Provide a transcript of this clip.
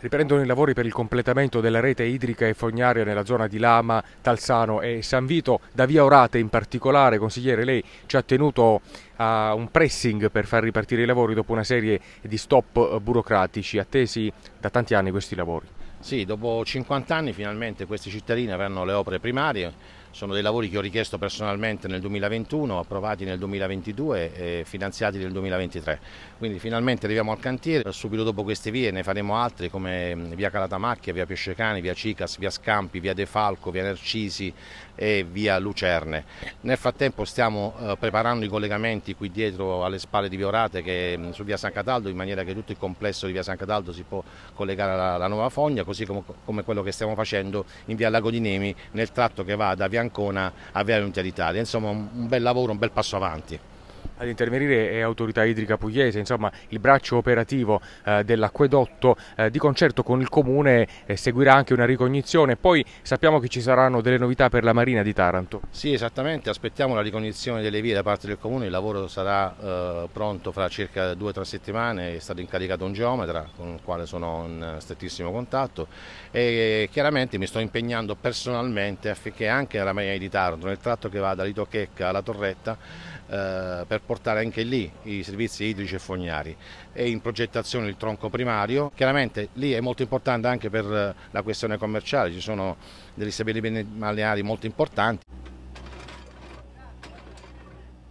Riprendono i lavori per il completamento della rete idrica e fognaria nella zona di Lama, Talsano e San Vito. Da Via Orate in particolare, consigliere, lei ci ha tenuto a un pressing per far ripartire i lavori dopo una serie di stop eh, burocratici, attesi da tanti anni questi lavori. Sì, dopo 50 anni finalmente questi cittadini avranno le opere primarie, sono dei lavori che ho richiesto personalmente nel 2021, approvati nel 2022 e finanziati nel 2023. Quindi finalmente arriviamo al cantiere, subito dopo queste vie ne faremo altri come via Calatamacchia, via Pescecani, via Cicas, via Scampi, via De Falco, via Narcisi e via Lucerne. Nel frattempo stiamo eh, preparando i collegamenti qui dietro alle spalle di Viorate che, su via San Cataldo in maniera che tutto il complesso di via San Cataldo si può collegare alla, Nuova Fogna, così come, come quello che stiamo facendo in via Lago di Nemi nel tratto che va da via Ancona a Via Venuta d'Italia. Insomma un bel lavoro, un bel passo avanti ad intervenire è Autorità Idrica Pugliese, insomma il braccio operativo eh, dell'acquedotto eh, di concerto con il Comune eh, seguirà anche una ricognizione, poi sappiamo che ci saranno delle novità per la Marina di Taranto. Sì esattamente, aspettiamo la ricognizione delle vie da parte del Comune, il lavoro sarà eh, pronto fra circa due o tre settimane, è stato incaricato un geometra con il quale sono in strettissimo contatto e chiaramente mi sto impegnando personalmente affinché anche nella Marina di Taranto, nel tratto che va da Litocchecca alla Torretta, eh, per portare anche lì i servizi idrici e fognari. È in progettazione il tronco primario, chiaramente lì è molto importante anche per eh, la questione commerciale, ci sono degli stabilimenti maleari molto importanti.